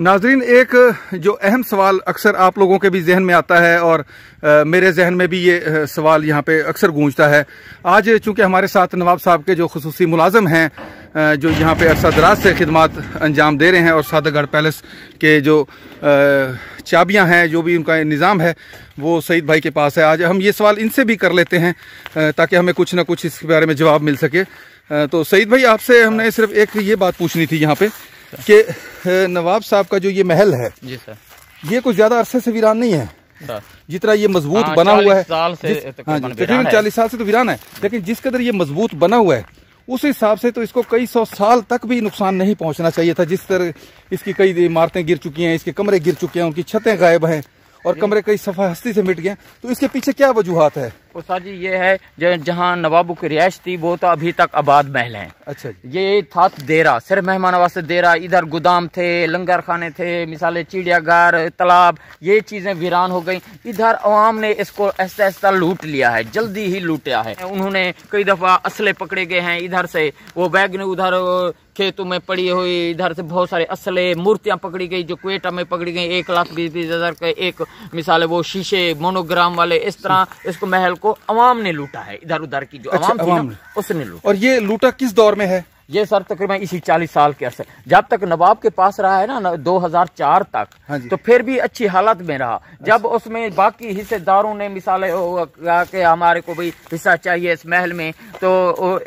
नाजरीन एक जो अहम सवाल अक्सर आप लोगों के भी जहन में आता है और आ, मेरे जहन में भी ये सवाल यहाँ पे अक्सर गूंजता है आज चूंकि हमारे साथ नवाब साहब के जो खसूस मुलाजम हैं जो यहाँ पे अरसा दराज से खिदमत अंजाम दे रहे हैं और सादागढ़ पैलेस के जो चाबियाँ हैं जो भी उनका निज़ाम है वो सईद भाई के पास है आज हम ये सवाल इनसे भी कर लेते हैं ताकि हमें कुछ ना कुछ इसके बारे में जवाब मिल सके तो सईद भाई आपसे हमने सिर्फ एक ये बात पूछनी थी यहाँ पर कि नवाब साहब का जो ये महल है जी सर ये कुछ ज्यादा अरसे से वीरान नहीं है जितना ये मजबूत हाँ, बना हुआ है तकरीबन हाँ चालीस साल से तो वीरान है लेकिन जिस कदर ये मजबूत बना हुआ है उस हिसाब से तो इसको कई सौ साल तक भी नुकसान नहीं पहुंचना चाहिए था जिस तरह इसकी कई इमारतें गिर चुकी हैं इसके कमरे गिर चुके हैं उनकी छतें गायब हैं और कमरे कई सफा हस्ती से मिट गए तो इसके पीछे क्या वजूहत है उस्ताद जी ये है जहाँ नवाबों की रिहाइश थी वो तो अभी तक आबाद महल हैं अच्छा ये था देरा सिर्फ मेहमान वास्ते देरा इधर गोदाम थे लंगर खाने थे मिसाले चिड़ियाघर तालाब ये चीज़ें वीरान हो गई इधर आवाम ने इसको ऐसा ऐसा लूट लिया है जल्दी ही लूटा है उन्होंने कई दफ़ा असले पकड़े गए हैं इधर से वो बैग ने उधर खेतों में पड़ी हुई इधर से बहुत सारे असले मूर्तियां पकड़ी गई जो क्वेटा में पकड़ी गई एक लाख बीस बीस हज़ार का एक मिसाल है वो शीशे मोनोग्राम वाले इस तरह इसको महल को अवाम ने लूटा है इधर उधर की जो अच्छा, अवाम थी ना उसने लूटा और ये लूटा किस दौर में है ये सर तकरीबन इसी चालीस साल के असर जब तक नवाब के पास रहा है ना दो हजार चार तक हाँ तो फिर भी अच्छी हालत में रहा अच्छा। जब उसमें बाकी हिस्सेदारों ने मिसाल के हमारे को भी हिस्सा चाहिए इस महल में तो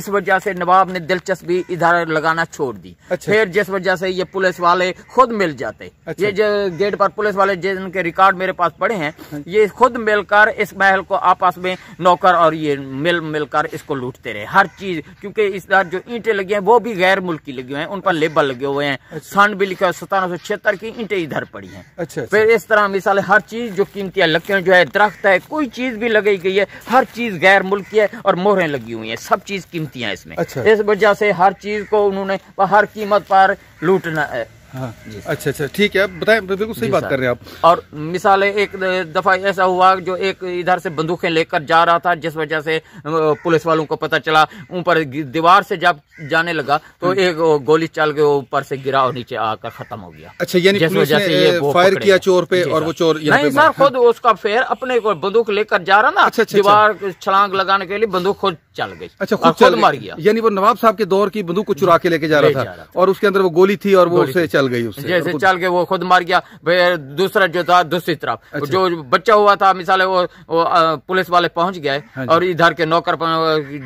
इस वजह से नवाब ने दिलचस्पी इधर लगाना छोड़ दी अच्छा। फिर जिस वजह से ये पुलिस वाले खुद मिल जाते अच्छा। ये जो गेट पर पुलिस वाले जिनके रिकॉर्ड मेरे पास पड़े हैं हाँ ये खुद मिलकर इस महल को आपस में नौकर और ये मिल मिलकर इसको लूटते रहे हर चीज क्योंकि इस जो ईंटें लगी है वो भी गैर मुल्की लगे हुए हैं उन पर लेबल लगे हुए हैं अच्छा। सन भी लिखा सतारह सौ छिहत्तर की ईंटें इधर पड़ी हैं अच्छा, अच्छा। फिर इस तरह मिसाल हर चीज जो कीमती है लकड़ियों जो है दरख्त है कोई चीज भी लगाई गई है हर चीज गैर मुल्की है और मोहरें लगी हुई है सब चीज कीमतियां इसमें अच्छा। इस वजह से हर चीज को उन्होंने हर कीमत पर लूटना हाँ अच्छा अच्छा ठीक है आप बताएं बिल्कुल सही बात कर रहे हैं आप और मिसाल एक दफा ऐसा हुआ जो एक इधर से बंदूकें लेकर जा रहा था जिस वजह से पुलिस वालों को पता चला ऊपर दीवार से जब जाने लगा तो हम्म। एक गोली चल के ऊपर से गिरा और नीचे आकर खत्म हो गया अच्छा यानी जिस वजह से ये फायर किया चोर पे और वो चोर नहीं सर खुद उसका फेर अपने को बंदूक लेकर जा रहा ना अच्छा, अच्छा, अच्छा। दीवार छलांग लगाने के लिए बंदूक खुद चल गई अच्छा खुद मार गया यानी वो नवाब साहब के दौर की बंदूक को चुरा के लेके जा रहा था और उसके अंदर वो गोली थी और वो उसे चल गई उससे जैसे चल के वो खुद मार गया दूसरा जो था दूसरी तरफ अच्छा। जो बच्चा हुआ था मिसाल वो, वो पुलिस वाले पहुंच गए हाँ और इधर के नौकर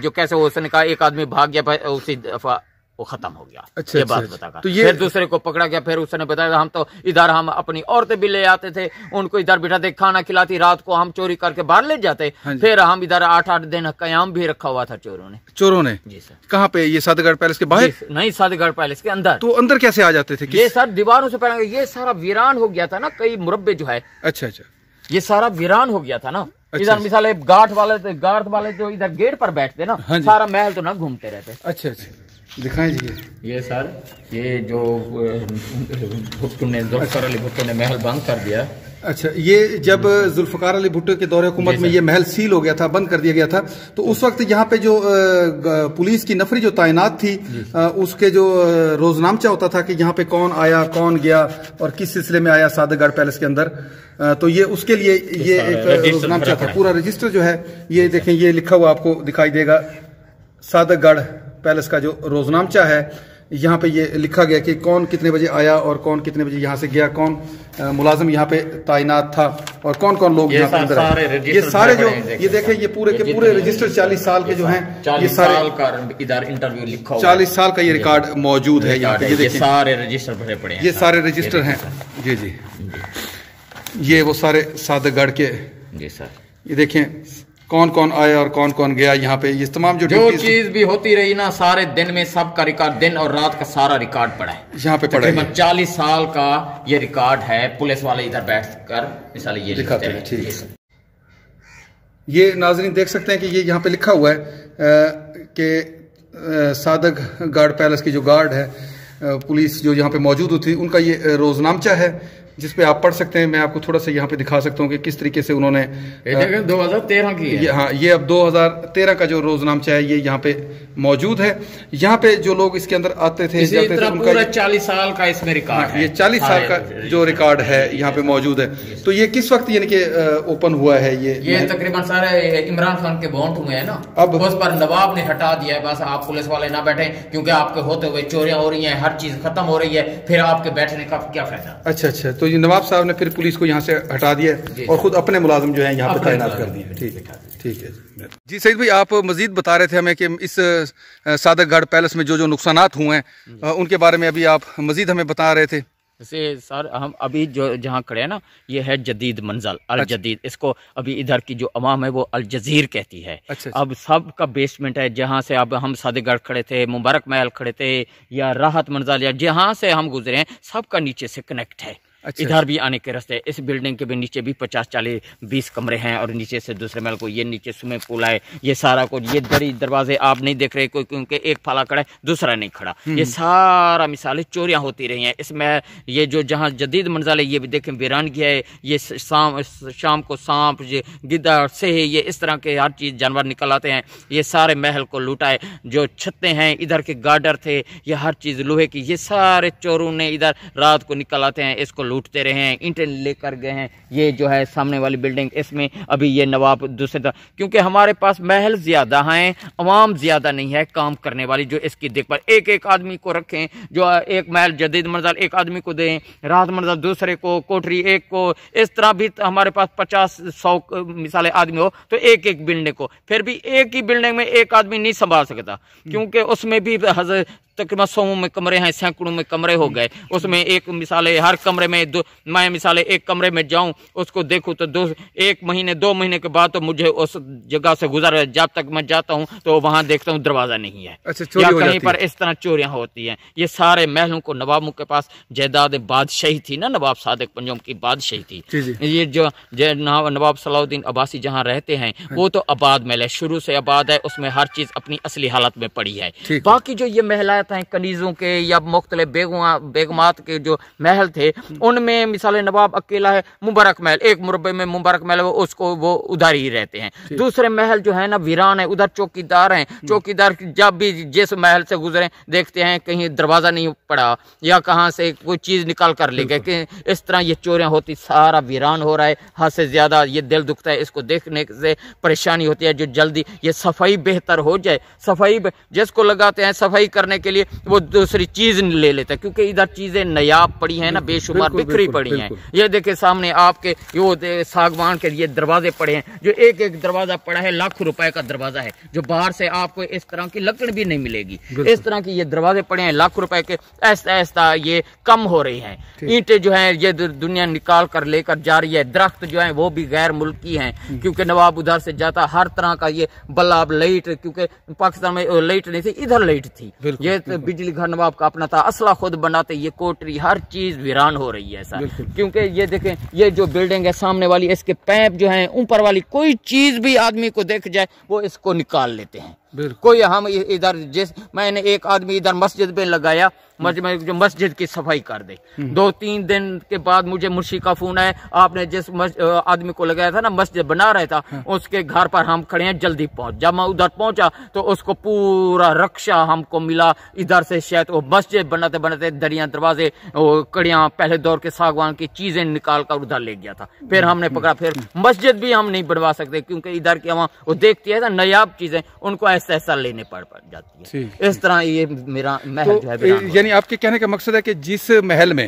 जो कैसे उसने कहा एक आदमी भाग गया उसी वो खत्म हो गया अच्छा, ये अच्छा, बात अच्छा। बता तो ये... फिर दूसरे को पकड़ा गया फिर उसने बताया हम तो इधर हम अपनी औरतें भी ले आते थे उनको इधर बिठाते खाना खिलाती रात को हम चोरी करके बाहर ले जाते हाँ फिर हम इधर आठ आठ दिन कयाम भी रखा हुआ था चोरों ने चोरों ने जी सर कहाँ पे ये सादगढ़ पैलेस के बाहर नहीं सादगढ़ पैलेस के अंदर तो अंदर कैसे आ जाते थे ये सर दीवारों से पहले ये सारा वीरान हो गया था ना कई मुरब्बे जो है अच्छा अच्छा ये सारा वीरान हो गया था ना अच्छा, इधर अच्छा। मिसाल गाठ वाले गार्ड वाले जो इधर गेट पर बैठते ना हाँ सारा महल तो ना घूमते रहते अच्छा अच्छा दिखाएं जी ये सर ये जो भुट्टो ने जुल्फकार अली भुट्टो ने महल बंद कर दिया अच्छा ये जब जुल्फकार अली भुट्टो के दौरे हुकूमत में ये महल सील हो गया था बंद कर दिया गया था तो उस वक्त यहाँ पे जो पुलिस की नफरी जो तैनात थी उसके जो रोजनामचा होता था कि यहाँ पे कौन आया कौन गया और किस सिलसिले में आया सादगढ़ पैलेस के अंदर तो ये उसके लिए ये एक रोजनामचा था पूरा रजिस्टर जो है ये देखें ये लिखा हुआ आपको दिखाई देगा सादगढ़ पैलेस का जो रोजनामचा है यहाँ पे ये लिखा गया कि कौन कितने बजे आया और कौन कितने बजे यहाँ से गया कौन मुलाजिम यहाँ पे तैनात था और कौन कौन लोग यहाँ पे अंदर सारे ये सारे जो ये देखें ये पूरे के पूरे रजिस्टर चालीस साल के जो हैं ये सारे इधर इंटरव्यू लिखा चालीस साल का ये रिकॉर्ड मौजूद है यहाँ पे ये देखिए सारे रजिस्टर भरे पड़े ये सारे रजिस्टर है जी जी ये वो सारे सादगढ़ के ये देखें कौन कौन आया और कौन कौन गया यहाँ पे ये तमाम जो जो चीज भी होती रही ना सारे दिन में सब का रिकॉर्ड दिन और रात का सारा रिकॉर्ड पड़ा है यहाँ पे पड़ा है चालीस साल का ये रिकॉर्ड है पुलिस वाले इधर बैठ कर मिसाल ये लिखाते ठीक है ये नाजरीन देख सकते हैं कि ये यहाँ पे लिखा हुआ है कि सादक गार्ड पैलेस की जो गार्ड है पुलिस जो यहाँ पे मौजूद होती उनका ये रोजनामचा है जिस पे आप पढ़ सकते हैं मैं आपको थोड़ा सा यहाँ पे दिखा सकता हूँ कि किस तरीके से उन्होंने दो हजार तेरह की है। हाँ ये अब 2013 का जो रोजनामचा है ये यहाँ पे मौजूद है यहाँ पे जो लोग इसके अंदर आते थे जाते थे उनका चालीस साल का इसमें रिकॉर्ड हाँ, ये चालीस साल हाँ, का जो रिकॉर्ड है यहाँ पे मौजूद है तो ये किस वक्त यानी कि ओपन हुआ है ये ये तकरीबन सारे इमरान खान के बॉन्ड हुए हैं ना अब उस पर नवाब ने हटा दिया है बस आप पुलिस वाले ना बैठे क्योंकि आपके होते हुए चोरियां हो रही है हर चीज खत्म हो रही है फिर आपके बैठने का क्या फायदा अच्छा अच्छा तो जी नवाब साहब ने फिर पुलिस को यहाँ से हटा दिया और खुद अपने मुलाजम जो है यहाँ पर तैनात कर दिए ठीक है ठीक है जी सईद भाई आप मजीद बता रहे थे हमें कि इस गढ़ पैलेस में जो जो नुकसान हुए हैं उनके बारे में अभी आप मजीद हमें बता रहे थे से सर हम अभी जो जहाँ खड़े हैं ना ये है जदीद मंजिल अल अच्छा। जदीद इसको अभी इधर की जो अवाम है वो अल जजीर कहती है अच्छा, अच्छा। अब सब का बेसमेंट है जहाँ से अब हम सादेगढ़ खड़े थे मुबारक महल खड़े थे या राहत मंजिल या जहाँ से हम गुजरे हैं सब का नीचे से कनेक्ट है अच्छा। इधर अच्छा। भी आने के रास्ते इस बिल्डिंग के भी नीचे भी पचास चालीस बीस कमरे हैं और नीचे से दूसरे महल को ये नीचे स्विमिंग पूल है ये सारा कुछ ये दरी दरवाजे आप नहीं देख रहे कोई क्योंकि एक फाला खड़ा है दूसरा नहीं खड़ा ये हम्म। सारा मिसालें चोरियां होती रही हैं इसमें ये जो जहाँ जदीद मंजिल है ये भी देखें वीरानगी है ये शाम शाम को सांप गिद्धा गिद्दा सेह ये इस तरह के हर चीज़ जानवर निकल आते हैं ये सारे महल को लूटाए जो छते हैं इधर के गार्डर थे ये हर चीज़ लोहे की ये सारे चोरों ने इधर रात को निकल आते हैं इसको लूटते रहे हैं ईंटें लेकर गए हैं ये जो है सामने वाली बिल्डिंग इसमें अभी ये नवाब दूसरे क्योंकि हमारे पास महल ज़्यादा हैं आवाम ज़्यादा नहीं है काम करने वाली जो इसकी देखभाल एक एक आदमी को रखें जो एक महल जदीद मंजिल एक आदमी को दें राहत मंजिल दूसरे को कोठरी एक को इस तरह भी तो हमारे पास पचास सौ मिसाल आदमी हो तो एक एक बिल्डिंग को फिर भी एक ही बिल्डिंग में एक आदमी नहीं संभाल सकता क्योंकि उसमें भी तकरीबन सौ में कमरे हैं सैकड़ों में कमरे हो गए उसमें एक मिसाले हर कमरे में दो मैं मिसाले एक कमरे में जाऊं उसको देखूं तो दो एक महीने दो महीने के बाद तो मुझे उस जगह से गुजर जब तक मैं जाता हूं तो वहां देखता हूं दरवाजा नहीं है अच्छा, या कहीं पर इस तरह चोरियां होती हैं ये सारे महलों को नवाबों के पास जयदाद बादशाही थी ना नवाब सादक पंजम की बादशाही थी ये जो नवाब सलाउद्दीन अब्बासी जहाँ रहते हैं हाँ। वो तो आबाद महल है शुरू से आबाद है उसमें हर चीज अपनी असली हालत में पड़ी है बाकी जो ये महिला वगैरह हैं कनीज़ों के या मुख्तलि बेगुआ बेगमात के जो महल थे उनमें मिसाल नवाब अकेला है मुबारक महल एक मुरबे में मुबारक महल उसको वो उधर ही रहते हैं दूसरे महल जो है ना वीरान है उधर चौकीदार हैं हम्म। चौकीदार जब भी जिस महल से गुजरे देखते हैं कहीं दरवाज़ा नहीं पड़ा या कहाँ से कोई चीज़ निकाल कर ले गए इस तरह ये चोरें होती सारा वीरान हो रहा है हद से ज़्यादा ये दिल दुखता है इसको देखने से परेशानी होती है जो जल्दी ये सफाई बेहतर हो जाए सफाई जिसको लगाते हैं सफाई करने के लिए वो दूसरी चीज़ ले लेता है क्योंकि इधर चीज़ें नयाब पड़ी हैं ना बेशुमार बिखरी पड़ी हैं ये देखे सामने आपके वो सागवान के ये दरवाजे पड़े हैं जो एक एक दरवाज़ा पड़ा है लाखों रुपए का दरवाज़ा है जो बाहर से आपको इस तरह की लकड़ भी नहीं मिलेगी इस तरह की ये दरवाजे पड़े हैं लाखों रुपए के ऐसा ऐसा ये कम हो रही हैं ईटे जो है ये दुनिया निकाल कर लेकर जा रही है दरख्त जो है वो भी गैर मुल्की है हम्म। क्योंकि नवाब उधर से जाता हर तरह का ये बल्लाब लाइट क्योंकि पाकिस्तान में लाइट नहीं थी इधर लाइट थी ये खेत बिजली घर नवाब का अपना था असला खुद बनाते ये कोटरी हर चीज वीरान हो रही है सर क्योंकि ये देखें ये जो बिल्डिंग है सामने वाली इसके पैप जो है ऊपर वाली कोई चीज भी आदमी को देख जाए वो इसको निकाल लेते हैं कोई हम इधर जिस मैंने एक आदमी इधर मस्जिद में लगाया मस्जिद जो मस्जिद की सफाई कर दे हम्म। दो तीन दिन के बाद मुझे मुर्शी का फोन आया आपने जिस आदमी को लगाया था ना मस्जिद बना रहा था हाँ। उसके घर पर हम खड़े हैं जल्दी पहुंच जब मैं उधर पहुंचा तो उसको पूरा रक्षा हमको मिला इधर से शायद वो मस्जिद बनाते बनाते दरिया दरवाजे कड़िया पहले दौर के सागवान की चीजें निकाल कर उधर ले गया था फिर हमने पकड़ा फिर मस्जिद भी हम नहीं बनवा सकते क्योंकि इधर के वहां वो देखती है ना नयाब चीजें उनको एसएसआर लेने पड़ पड़ जाती है इस तरह ये मेरा महल तो, जो है यानी आपके कहने का मकसद है कि जिस महल में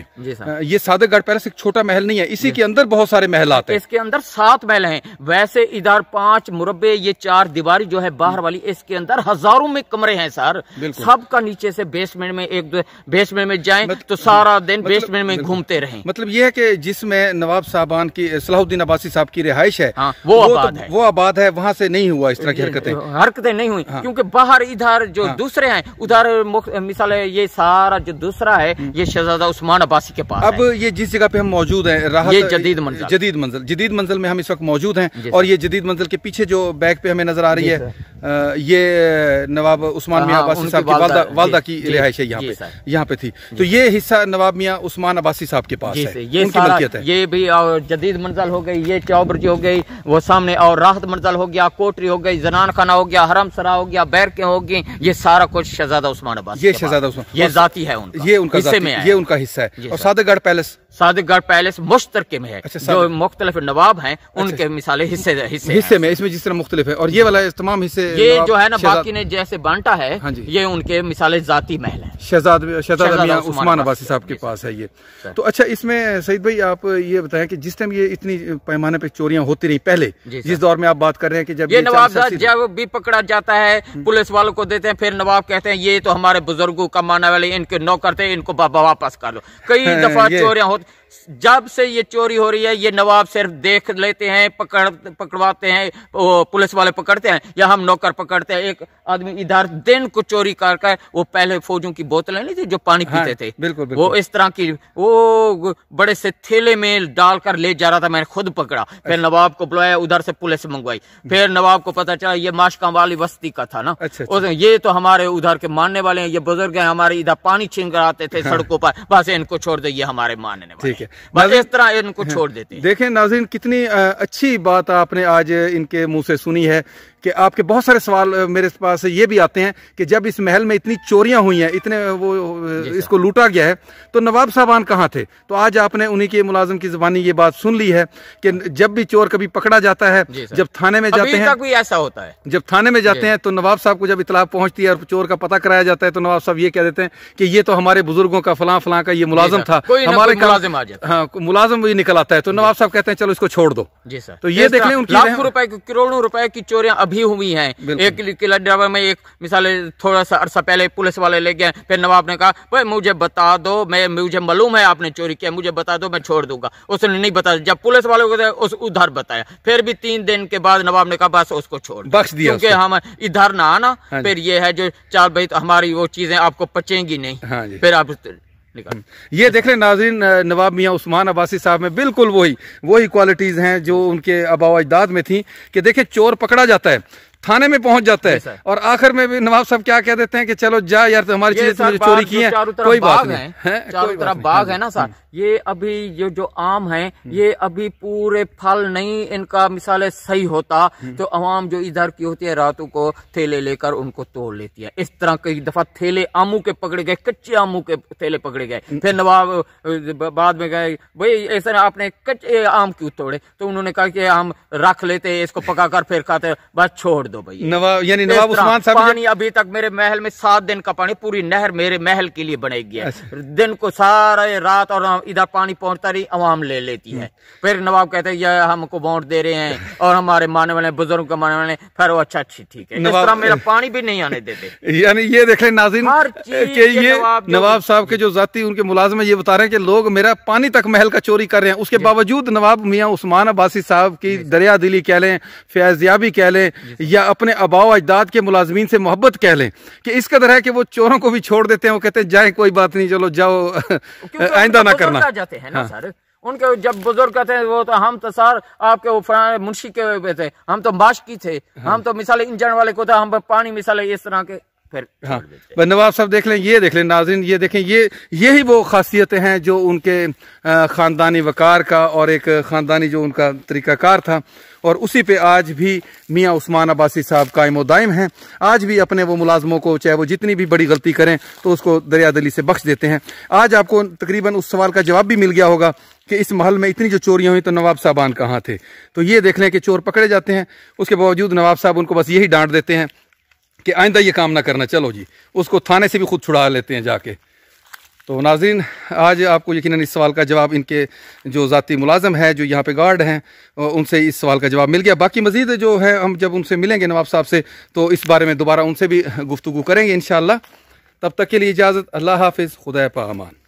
ये सादकगढ़ पैलेस एक छोटा महल नहीं है इसी के अंदर बहुत सारे महल आते हैं इसके अंदर सात महल हैं वैसे इधर पांच मुरबे ये चार दीवारी जो है बाहर वाली इसके अंदर हजारों में कमरे हैं सर सबका नीचे से बेसमेंट में एक बेसमेंट में जाए तो सारा दिन बेसमेंट मतलब में घूमते रहे मतलब ये है की जिसमें नवाब साहबान की सलाहुद्दीन अब्बासी साहब की रिहाइश है हाँ, वो, तो आबाद है वो आबाद है वहाँ से नहीं हुआ इस तरह की हरकतें हरकतें नहीं हुई हाँ। क्योंकि बाहर इधर जो हाँ। दूसरे हैं उधर मिसाल ये सारा जो दूसरा है हम्म। ये शहजादा उस्मान अब्बासी के पास अब है। ये जिस जगह पे हम मौजूद हैं ये जदीद मंजिल जदीद मंजिल जदीद मंजिल में हम इस वक्त मौजूद हैं और ये जदीद मंजिल के पीछे जो बैग पे हमें नजर आ रही है ये नवाब उस्मान मियाँ हाँ, अब्बासी साहब की वालदा की रिहाइश है यहाँ पे यहाँ पे थी तो ये हिस्सा नवाब मियाँ उस्मान अब्बासी साहब के पास है ये ये भी और जदीद मंजिल हो गई ये चौबर्जी हो गई वो सामने और राहत मंजिल हो गया कोटरी हो गई जनान खाना हो गया हरम सरा हो गया बैर के होगी ये सारा कुछ शहजादा उस्मान अब्बास ये शहजादा उस्मान ये जाती है उनका ये उनका हिस्से में ये उनका हिस्सा है और सादगढ़ पैलेस सादिकगढ़ पैलेस मुश्तरके में है अच्छा, जो मुख्तलिफ नवाब हैं अच्छा, उनके अच्छा, मिसाले हिस्से हिस्से हिस्से में इसमें जिस तरह मुख्तलिफ है और ये वाला तमाम हिस्से ये जो है ना बाकी ने जैसे बांटा है हाँ ये उनके मिसाले जाती महल है शहजाद शहजादा उस्मान अब्बासी साहब के पास है ये तो अच्छा इसमें सईद भाई आप ये बताएं कि जिस टाइम ये इतनी पैमाने पर चोरियां होती रही पहले जिस दौर में आप बात कर रहे हैं कि जब ये नवाब जब भी पकड़ा जाता है हम्म। पुलिस वालों को देते हैं फिर नवाब कहते हैं ये तो हमारे बुजुर्गों का माना वाले इनके नौकर थे इनको वापस कर लो कई दफा चोरियां होती जब से ये चोरी हो रही है ये नवाब सिर्फ देख लेते हैं पकड़ पकड़वाते हैं पुलिस वाले पकड़ते हैं या हम नौकर पकड़ते हैं एक आदमी इधर दिन को चोरी कर कर वो पहले फौजों की बोतलें नहीं थी जो पानी हाँ, पीते थे बिल्कुल, बिल्कुल वो इस तरह की वो बड़े से थैले में डालकर ले जा रहा था मैंने खुद पकड़ा फिर अच्छा। नवाब को बुलाया उधर से पुलिस मंगवाई फिर नवाब को पता चला ये माशका वाली बस्ती का था ना अच्छा, अच्छा। ये तो हमारे उधर के मानने वाले हैं ये बुजुर्ग हैं हमारे इधर पानी छीन कर आते थे हाँ। सड़कों पर बस इनको छोड़ दो ये हमारे मानने करने ठीक है बस इस तरह इनको हाँ। छोड़ देते हैं देखें नाजिन कितनी अच्छी बात आपने आज इनके मुंह से सुनी है कि आपके बहुत सारे सवाल मेरे पास ये भी आते हैं कि जब इस महल में इतनी चोरियां हुई हैं इतने वो इसको लूटा गया है तो नवाब साहबान कहाँ थे तो आज आपने उन्हीं के मुलाजम की जबानी ये बात सुन ली है कि जब भी चोर कभी पकड़ा जाता है जब थाने में जाते हैं कोई ऐसा होता है जब थाने में जाते हैं तो नवाब साहब को जब इतलाफ पहुंचती है और चोर का पता कराया जाता है तो नवाब साहब ये कह देते हैं कि ये तो हमारे बुजुर्गों का फलां फलां का ये मुलाजम था हमारे मुलाजिम आ जाता है हाँ मुलाजिम भी निकल आता है तो नवाब साहब कहते हैं चलो इसको छोड़ दो जी सर तो ये देख लें लाखों रुपए की करोड़ों रुपए की चोरियां अभी हुई हैं एक किला ड्राइवर में एक मिसाल थोड़ा सा अरसा पहले पुलिस वाले ले गए फिर नवाब ने कहा भाई मुझे बता दो मैं मुझे मालूम है आपने चोरी किया मुझे बता दो मैं छोड़ दूंगा उसने नहीं बताया जब पुलिस वाले को उस उधर बताया फिर भी तीन दिन के बाद नवाब ने कहा बस उसको छोड़ बख्श दिया क्योंकि हम इधर ना आना हाँ फिर ये है जो चार भाई हमारी वो चीजें आपको पचेंगी नहीं हाँ फिर आप हम्म। ये देख रहे नाजरीन नवाब मियाँ उस्मान अब्बासी साहब में बिल्कुल वही वही क्वालिटीज़ हैं जो उनके अबाव अजदाद में थी कि देखिए चोर पकड़ा जाता है थाने में पहुंच जाता है और आखिर में भी नवाब साहब क्या कह देते हैं कि चलो जा यार तो हमारी चीजें तुमने चोरी की है कोई बात नहीं है चारों तरफ बाग हाँ है ना सर ये अभी ये जो आम है हम्म। ये अभी पूरे फल नहीं इनका मिसाल सही होता हम्म। तो आवाम जो इधर की होती है रातों को थैले लेकर उनको तोड़ लेती है इस तरह कई दफा थैले आमू के पकड़े गए कच्चे आमू के थैले पकड़े गए हम्म। फिर नवाब बाद में गए भाई ऐसा आपने कच्चे आम क्यों तोड़े तो उन्होंने कहा कि हम रख लेते इसको पकाकर फिर खाते बस छोड़ दो भैया नवाब यानी नवाब उस्मान साहब पानी अभी तक मेरे महल में सात दिन का पानी पूरी नहर मेरे महल के लिए बनाई गया अच्छा। दिन को सारे रात और इधर पानी पहुंचता रही आवाम ले लेती है हम्म। फिर नवाब कहते हैं यह हमको वोट दे रहे हैं और हमारे माने वाले बुजुर्ग का माने वाले फिर वो अच्छा अच्छी ठीक है इस तरह मेरा पानी भी नहीं आने देते यानी ये देख रहे नाजिन नवाब साहब के जो जाति उनके मुलाजिम ये बता रहे हैं कि लोग मेरा पानी तक महल का चोरी कर रहे हैं उसके बावजूद नवाब मियाँ उस्मान अब्बासी साहब की दरिया दिली कह लें फैजियाबी कह लें या अपने अबाव अजदाद के मुलाजमीन से मोहब्बत कह लें कि इस कदर है कि वो चोरों को भी छोड़ देते हैं वो कहते हैं जाए कोई बात नहीं चलो जाओ आइंदा तो ना करना आ जाते हैं ना हाँ। सर उनके जब बुजुर्ग कहते हैं वो तो हम तो सर आपके मुंशी के हुए थे हम तो बाशकी थे हाँ। हम तो मिसाल इंजन वाले को था हम पानी मिसाल इस तरह के फिर हाँ नवाब साहब देख लें ये देख लें नाजिन ये देखें ये यही वो खासियतें हैं जो उनके ख़ानदानी वक़ार का और एक ख़ानदानी जो उनका तरीक़ाकार था और उसी पे आज भी मियाँ उस्मान अब्बासी साहब कायम दायम हैं आज भी अपने वो मुलाजमों को चाहे वो जितनी भी बड़ी गलती करें तो उसको दरिया दली से बख्श देते हैं आज आपको तकरीबन उस सवाल का जवाब भी मिल गया होगा कि इस महल में इतनी जो चोरियाँ हुई तो नवाब साहबान कहाँ थे तो ये देख लें कि चोर पकड़े जाते हैं उसके बावजूद नवाब साहब उनको बस यही डांट देते हैं कि आइंदा ये काम ना करना चलो जी उसको थाने से भी खुद छुड़ा लेते हैं जाके तो नाजिन आज आपको यकीन इस सवाल का जवाब इनके जो ज़ाती मुलाजम है जो यहाँ पे गार्ड हैं उनसे इस सवाल का जवाब मिल गया बाकी मज़ीद जो है हम जब उनसे मिलेंगे नवाब साहब से तो इस बारे में दोबारा उनसे भी गुफ्तु करेंगे इन तब तक के लिए इजाज़त अल्लाह हाफिज़ खुदा पामान